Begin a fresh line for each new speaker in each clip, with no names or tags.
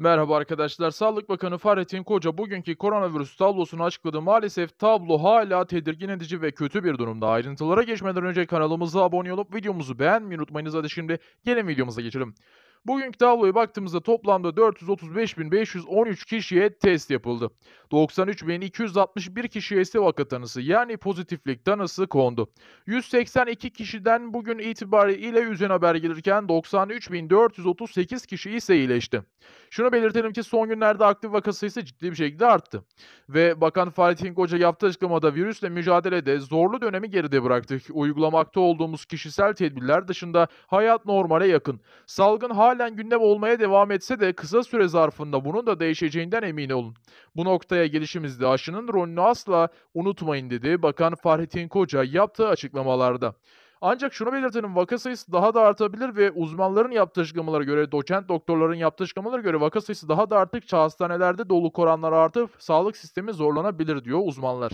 Merhaba arkadaşlar. Sağlık Bakanı Fahrettin Koca bugünkü koronavirüs tablosunu açıkladı. Maalesef tablo hala tedirgin edici ve kötü bir durumda. Ayrıntılara geçmeden önce kanalımıza abone olup videomuzu beğenmeyi unutmayınız. Hadi şimdi gelin videomuza geçelim. Bugünkü tabloya baktığımızda toplamda 435.513 kişiye test yapıldı. 93.261 kişiye ise vaka tanısı yani pozitiflik tanısı kondu. 182 kişiden bugün itibariyle üzerine haber gelirken 93.438 kişi ise iyileşti. Şunu belirtelim ki son günlerde aktif vaka sayısı ciddi bir şekilde arttı. Ve Bakan Fahrettin Koca yaptığı açıklamada virüsle mücadelede zorlu dönemi geride bıraktık. Uygulamakta olduğumuz kişisel tedbirler dışında hayat normale yakın. Salgın hala halen gündem olmaya devam etse de kısa süre zarfında bunun da değişeceğinden emin olun. Bu noktaya gelişimizde aşının rolünü asla unutmayın dedi Bakan Fahrettin Koca yaptığı açıklamalarda. Ancak şunu belirtelim vaka sayısı daha da artabilir ve uzmanların yaptığı açıklamalara göre, doçent doktorların yaptığı açıklamalara göre vaka sayısı daha da arttıkça hastanelerde dolu oranlar artıp sağlık sistemi zorlanabilir diyor uzmanlar.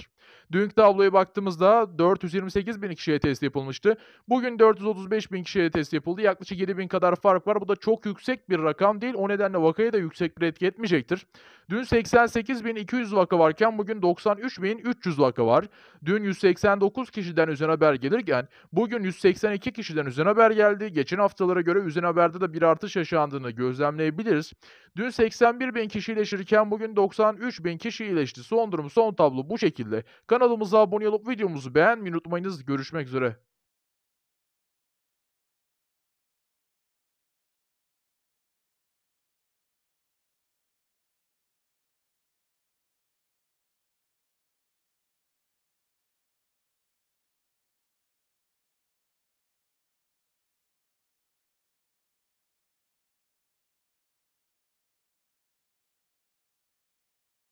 Dünkü tabloya baktığımızda 428 bin kişiye test yapılmıştı. Bugün 435 bin kişiye test yapıldı. Yaklaşık 7 bin kadar fark var. Bu da çok yüksek bir rakam değil. O nedenle vakaya da yüksek bir etki etmeyecektir. Dün 88.200 vaka varken bugün 93.300 vaka var. Dün 189 kişiden üzerine haber gelirken bugün Bugün 182 kişiden üzen haber geldi. Geçen haftalara göre üzen haberde de bir artış yaşandığını gözlemleyebiliriz. Dün 81 bin kişi iyileşirken bugün 93 bin kişi iyileşti. Son durum son tablo bu şekilde. Kanalımıza abone olup videomuzu beğenmeyi unutmayınız. Görüşmek üzere.